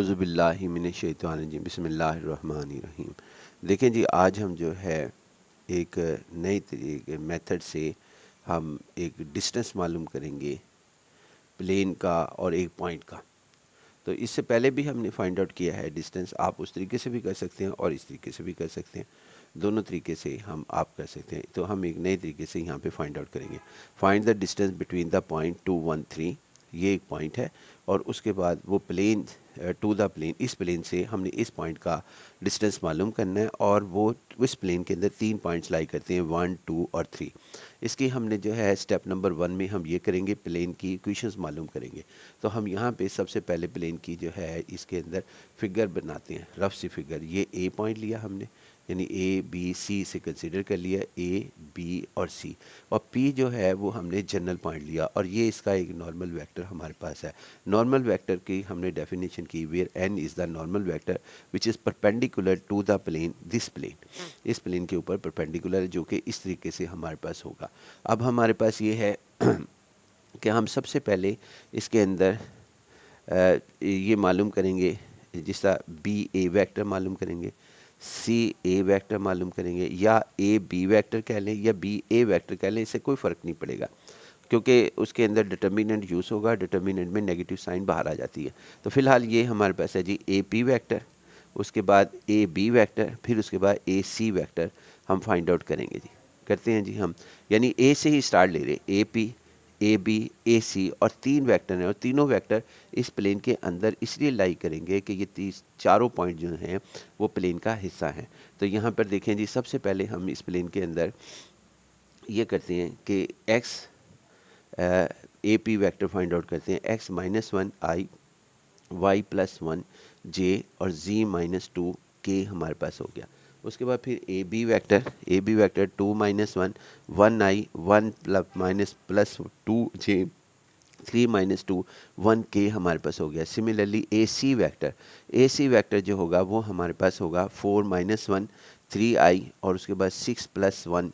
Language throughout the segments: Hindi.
अज़बिल्लिमिनशैतवानजी बसमीम देखें जी आज हम जो है एक नए तरीके मेथड से हम एक डिस्टेंस मालूम करेंगे प्लेन का और एक पॉइंट का तो इससे पहले भी हमने फाइंड आउट किया है डिस्टेंस आप उस तरीके से भी कर सकते हैं और इस तरीके से भी कर सकते हैं दोनों तरीके से हम आप कर सकते हैं तो हम एक नए तरीके से यहाँ पे फाइंड आउट करेंगे find the distance between the point two one three ये एक पॉइंट है और उसके बाद वो प्लेन टू द प्लेन इस प्लेन से हमने इस पॉइंट का डिस्टेंस मालूम करना है और वो इस प्लेन के अंदर तीन पॉइंट्स लाई करते हैं वन टू और थ्री इसकी हमने जो है स्टेप नंबर वन में हम ये करेंगे प्लेन की इक्वेशंस मालूम करेंगे तो हम यहाँ पे सबसे पहले प्लेन की जो है इसके अंदर फिगर बनाते हैं रफ सी फिगर ये ए पॉइंट लिया हमने यानी ए बी सी से कंसिडर कर लिया ए बी और सी और पी जो है वो हमने जनरल पॉइंट लिया और ये इसका एक नॉर्मल वैक्टर हमारे पास है नॉर्मल वैक्टर की हमने डेफिनेशन की where N is the normal vector which is perpendicular to the plane this plane इस प्लेन के ऊपर परपेंडिकुलर जो कि इस तरीके से हमारे पास होगा अब हमारे पास ये है कि हम सबसे पहले इसके अंदर ये मालूम करेंगे जिस तरह बी ए वैक्टर मालूम करेंगे सी ए वैक्टर मालूम करेंगे या ए बी वैक्टर कह लें या बी ए वैक्टर कह लें इससे कोई फ़र्क नहीं पड़ेगा क्योंकि उसके अंदर डिटर्मिनेंट यूज़ होगा डिटर्मिनेंट में नेगेटिव साइन बाहर आ जाती है तो फिलहाल ये हमारे पास है जी ए पी वैक्टर उसके बाद ए बी वैक्टर फिर उसके बाद ए सी वैक्टर हम फाइंड आउट करेंगे जी करते हैं जी हम यानी ए से ही स्टार्ट ले रहे ए पी ए बी ए सी और तीन वेक्टर हैं और तीनों वेक्टर इस प्लेन के अंदर इसलिए लाई करेंगे कि ये तीस चारों पॉइंट जो हैं वो प्लेन का हिस्सा हैं तो यहाँ पर देखें जी सबसे पहले हम इस प्लेन के अंदर ये करते हैं कि x A P vector find out करते हैं x minus one i y plus one j और जी माइनस टू के हमारे पास हो गया उसके बाद फिर A B vector A B vector two minus one one i one minus plus two j three minus two one के हमारे पास हो गया similarly A C vector A C vector जो होगा वो हमारे पास होगा four minus one three i और उसके बाद six plus one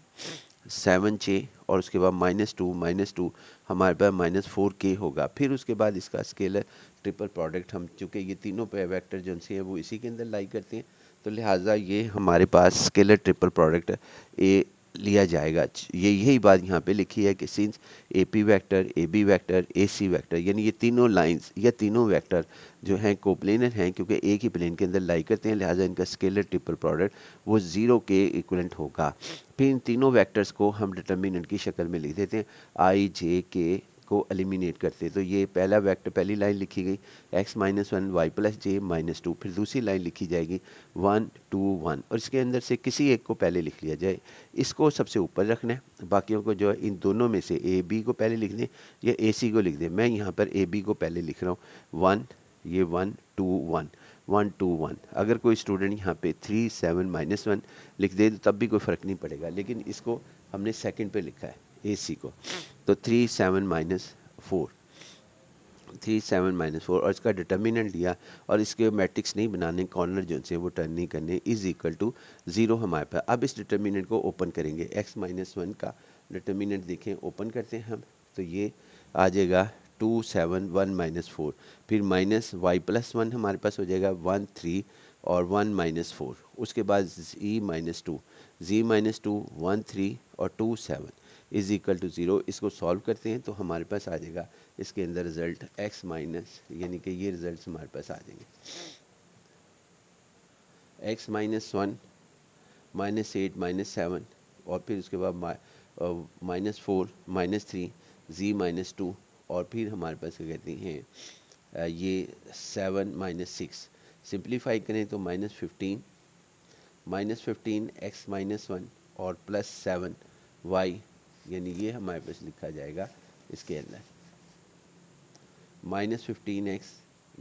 seven j और उसके बाद माइनस टू माइनस टू हमारे पास माइनस फोर के होगा फिर उसके बाद इसका स्केलर ट्रिपल प्रोडक्ट हम चूँकि ये तीनों पे वैक्टर जो हैं वो इसी के अंदर लाई करते हैं तो लिहाजा ये हमारे पास स्केलर ट्रिपल प्रोडक्ट ए लिया जाएगा ये यही बात यहाँ पे लिखी है कि since A P vector A B vector A C vector यानी ये तीनों लाइंस या तीनों वैक्टर जो हैं कोप्लेनर हैं क्योंकि एक ही प्लेन के अंदर लाई करते हैं लिहाजा इनका स्केलर ट्रिपल प्रोडक्ट वो ज़ीरो के इक्वलेंट होगा फिर इन तीनों वैक्टर्स को हम डिटर्मिनेंट की शक्ल में लिख देते हैं आई जे के को एलिमिनेट करते तो ये पहला वेक्टर पहली लाइन लिखी गई x minus one y plus j minus two फिर दूसरी लाइन लिखी जाएगी वन टू वन और इसके अंदर से किसी एक को पहले लिख लिया जाए इसको सबसे ऊपर रखना है बाकियों को जो है इन दोनों में से ए बी को पहले लिख दें या ए सी को लिख दें मैं यहाँ पर ए बी को पहले लिख रहा हूँ वन ये one two one one two one अगर कोई स्टूडेंट यहाँ पे थ्री सेवन माइनस वन लिख दे तो तब भी कोई फ़र्क नहीं पड़ेगा लेकिन इसको हमने सेकंड पे लिखा है ए सी को तो three seven minus four three seven minus four और इसका डिटर्मिनेंट लिया और इसके मैट्रिक्स नहीं बनाने कॉर्नर जो से वो टर्न नहीं करने इज इक्वल टू ज़ीरो हमारे पास अब इस डिटर्मिनेंट को ओपन करेंगे एक्स माइनस वन का डिटर्मिनेंट देखें ओपन करते हैं हम तो ये आ जाएगा two seven one minus four फिर माइनस वाई प्लस वन हमारे पास हो जाएगा वन थ्री और वन माइनस फोर उसके बाद z minus two z minus two one three और two seven is equal to zero इसको सॉल्व करते हैं तो हमारे पास आ जाएगा इसके अंदर रिज़ल्ट एक्स माइनस यानी कि ये रिज़ल्ट हमारे पास आ जाएंगे x minus one minus eight minus seven और फिर उसके बाद minus four minus three z minus two और फिर हमारे पास क्या कहते हैं ये सेवन माइनस सिक्स सिंप्लीफाई करें तो minus fifteen minus fifteen x minus one और प्लस सेवन वाई यानी ये हमारे पास लिखा जाएगा इसके अंदर minus fifteen x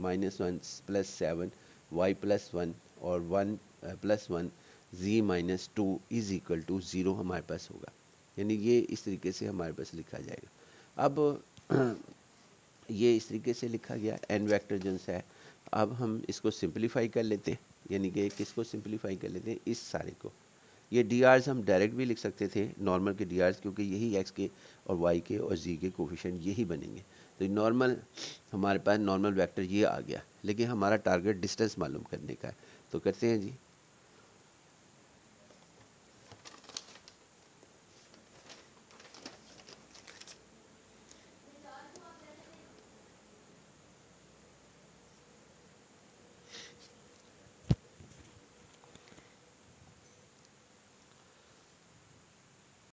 minus one plus seven y plus one और one plus one z minus two is equal to zero हमारे पास होगा यानी ये इस तरीके से हमारे पास लिखा जाएगा अब ये इस तरीके से लिखा गया एन वेक्टर जो है अब हम इसको सिंप्लीफाई कर लेते हैं यानी कि किसको सिंपलीफाई कर लेते हैं इस सारे को ये डी हम डायरेक्ट भी लिख सकते थे नॉर्मल के डी क्योंकि यही एक्स के और वाई के और जी के कोफिशेंट यही बनेंगे तो नॉर्मल हमारे पास नॉर्मल वेक्टर ये आ गया लेकिन हमारा टारगेट डिस्टेंस मालूम करने का है तो करते हैं जी